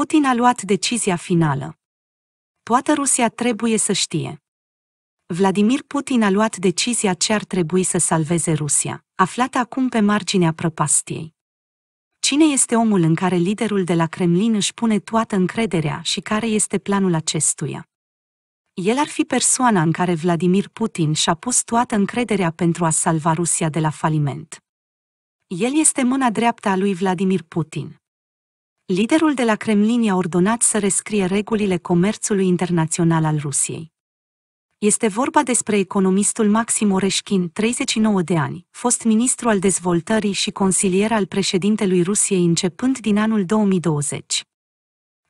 Putin a luat decizia finală. Toată Rusia trebuie să știe. Vladimir Putin a luat decizia ce ar trebui să salveze Rusia, aflată acum pe marginea prăpastiei. Cine este omul în care liderul de la Kremlin își pune toată încrederea și care este planul acestuia? El ar fi persoana în care Vladimir Putin și-a pus toată încrederea pentru a salva Rusia de la faliment. El este mâna dreaptă a lui Vladimir Putin. Liderul de la Kremlin i-a ordonat să rescrie regulile comerțului internațional al Rusiei. Este vorba despre economistul Maxim Oreșkin, 39 de ani, fost ministru al dezvoltării și consilier al președintelui Rusiei începând din anul 2020.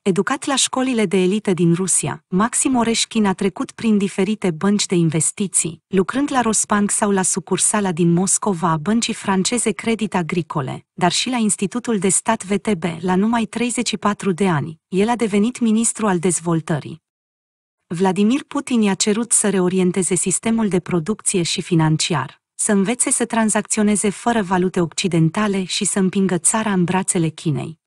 Educat la școlile de elită din Rusia, Maxim Oreșkin a trecut prin diferite bănci de investiții, lucrând la Rosbank sau la sucursala din Moscova a băncii franceze Credit Agricole, dar și la Institutul de Stat VTB la numai 34 de ani. El a devenit ministru al dezvoltării. Vladimir Putin i-a cerut să reorienteze sistemul de producție și financiar, să învețe să tranzacționeze fără valute occidentale și să împingă țara în brațele Chinei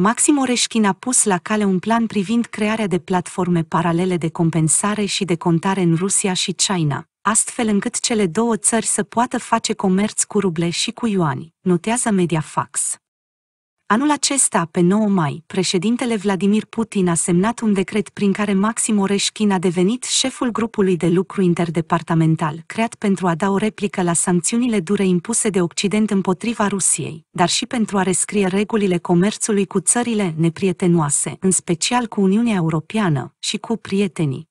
Maxim Oreșchin a pus la cale un plan privind crearea de platforme paralele de compensare și de contare în Rusia și China, astfel încât cele două țări să poată face comerț cu ruble și cu ioani, notează Mediafax. Anul acesta, pe 9 mai, președintele Vladimir Putin a semnat un decret prin care Maxim Oreșkin a devenit șeful grupului de lucru interdepartamental, creat pentru a da o replică la sancțiunile dure impuse de Occident împotriva Rusiei, dar și pentru a rescrie regulile comerțului cu țările neprietenoase, în special cu Uniunea Europeană și cu prietenii